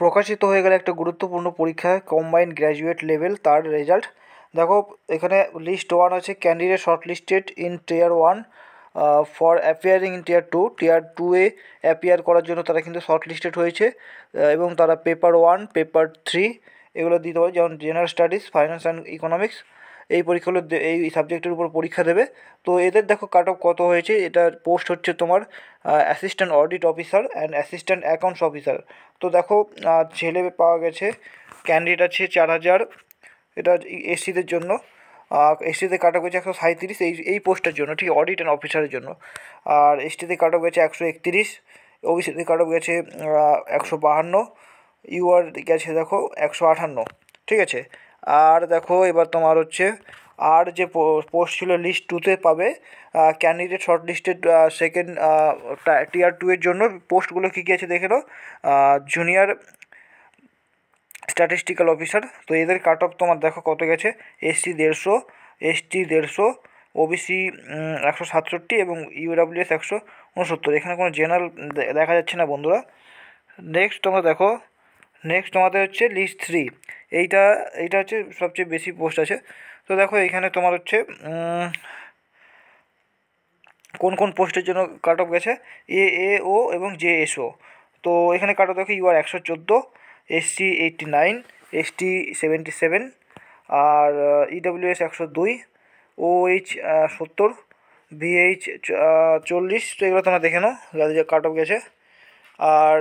প্রকাশিত হয়ে গেলে একটা গুরুত্বপূর্ণ পরীক্ষা কম্বাইন্ড গ্র্যাজুয়েট লেভেল তার রেজাল্ট দেখো এখানে লিস্ট ওয়ান আছে candidate short listed in tier one for appearing in tier two tier two এ অ্যাপিয়ার করার জন্য তারা কিন্তু শর্ট লিস্টেড হয়েছে এবং তারা পেপার ওয়ান পেপার থ্রি এগুলো দিতে পারে যেমন general studies finance and economics এই পরীক্ষাগুলো এই সাবজেক্টের উপর পরীক্ষা দেবে তো এদের দেখো কাট অফ কত হয়েছে এটার পোস্ট হচ্ছে তোমার assistant audit officer and assistant accounts officer তো দেখো ছেলে পাওয়া গেছে ক্যান্ডিডেট আছে চার হাজার এটা এসসিদের জন্য এসটিতে কাটা গেছে একশো সাঁত্রিশ এই এই পোস্টের জন্য ঠিক অডিট অ্যান্ড অফিসারের জন্য আর এসটিতে কাটা গেছে একশো একত্রিশ ওবিসিতে কাটা গেছে একশো বাহান্ন ইউআর গেছে দেখো একশো আঠান্ন ঠিক আছে আর দেখো এবার তোমার হচ্ছে আর যে পোস্ট ছিল লিস্ট টুতে পাবে candidate short listed second tier two এর জন্য পোস্টগুলো কী কী আছে দেখে নাও জুনিয়র স্ট্যাটিস্টিক্যাল অফিসার তো এদের কাট অফ তোমার দেখো কত গেছে এসসি দেড়শো এসটি দেড়শো ওবিসি একশো সাতষট্টি এবং ইউডাব্লিউএস একশো উনসত্তর এখানে কোনো জেনারেল দেখা যাচ্ছে না বন্ধুরা নেক্সট তোমরা দেখো নেক্সট তোমাদের হচ্ছে লিস্ট থ্রি এইটা এইটা হচ্ছে সবচেয়ে বেশি পোস্ট আছে তো দেখো এইখানে তোমার হচ্ছে কোন কোন পোস্টের জন্য কাট অফ গেছে এ এ ও এবং জে এস ও তো এখানে কাট অফ দেখো ইউ আর একশো চোদ্দো S C eighty nine T seventy seven R S একশো দুই ও এইচ uh, সত্তর ভিএইচ uh, চল্লিশ তো এগুলো তোমার দেখে নাও যাদের যা কাট অফ গেছে আর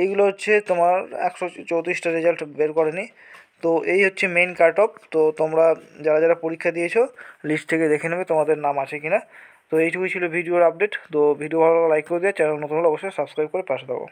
এইগুলো হচ্ছে তোমার একশো চৌত্রিশটা রেজাল্ট বের করেনি তো এই হচ্ছে মেন কাট অফ তো তোমরা যারা যারা পরীক্ষা দিয়েছো লিস্ট থেকে দেখে নেবে তোমাদের নাম আছে কি না তো এইটুকুই ছিল ভিডিওর আপডেট তো ভিডিও ভালো লাইক করে দিয়ে চ্যানেল নতুন হলে অবশ্যই সাবস্ক্রাইব করে পাশে দেবো